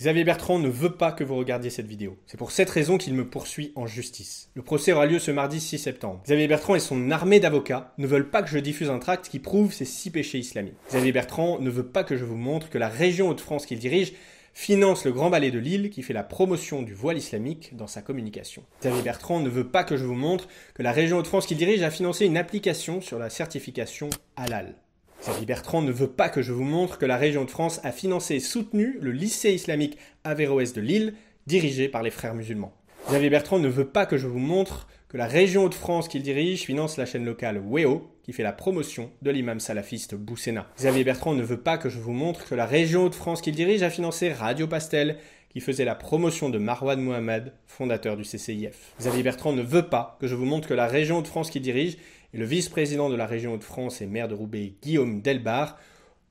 Xavier Bertrand ne veut pas que vous regardiez cette vidéo. C'est pour cette raison qu'il me poursuit en justice. Le procès aura lieu ce mardi 6 septembre. Xavier Bertrand et son armée d'avocats ne veulent pas que je diffuse un tract qui prouve ces six péchés islamiques. Xavier Bertrand ne veut pas que je vous montre que la région haute france qu'il dirige finance le Grand Ballet de Lille qui fait la promotion du voile islamique dans sa communication. Xavier Bertrand ne veut pas que je vous montre que la région haute france qu'il dirige a financé une application sur la certification halal. Xavier Bertrand ne veut pas que je vous montre que la région de France a financé et soutenu le lycée islamique Averroès de Lille, dirigé par les frères musulmans. Xavier Bertrand ne veut pas que je vous montre que la région de France qu'il dirige finance la chaîne locale WEO, qui fait la promotion de l'imam salafiste Bousséna. Xavier Bertrand ne veut pas que je vous montre que la région de France qu'il dirige a financé Radio Pastel, qui faisait la promotion de Marwan Mohamed, fondateur du CCIF. Xavier Bertrand ne veut pas que je vous montre que la région de France qu'il dirige le vice-président de la région Hauts-de-France et maire de Roubaix, Guillaume Delbar,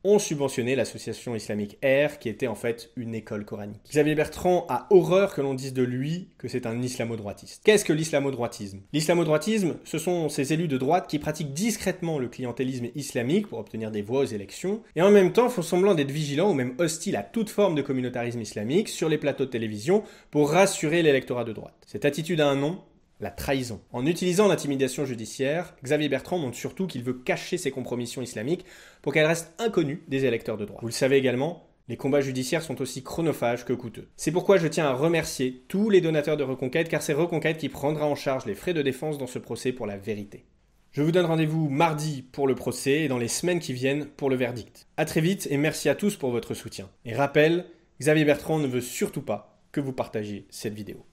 ont subventionné l'association islamique R, qui était en fait une école coranique. Xavier Bertrand a horreur que l'on dise de lui que c'est un islamo-droitiste. Qu'est-ce que l'islamo-droitisme L'islamo-droitisme, ce sont ces élus de droite qui pratiquent discrètement le clientélisme islamique pour obtenir des voix aux élections, et en même temps font semblant d'être vigilants ou même hostiles à toute forme de communautarisme islamique sur les plateaux de télévision pour rassurer l'électorat de droite. Cette attitude a un nom, la trahison. En utilisant l'intimidation judiciaire, Xavier Bertrand montre surtout qu'il veut cacher ses compromissions islamiques pour qu'elles restent inconnues des électeurs de droit. Vous le savez également, les combats judiciaires sont aussi chronophages que coûteux. C'est pourquoi je tiens à remercier tous les donateurs de Reconquête car c'est Reconquête qui prendra en charge les frais de défense dans ce procès pour la vérité. Je vous donne rendez-vous mardi pour le procès et dans les semaines qui viennent pour le verdict. A très vite et merci à tous pour votre soutien. Et rappel, Xavier Bertrand ne veut surtout pas que vous partagiez cette vidéo.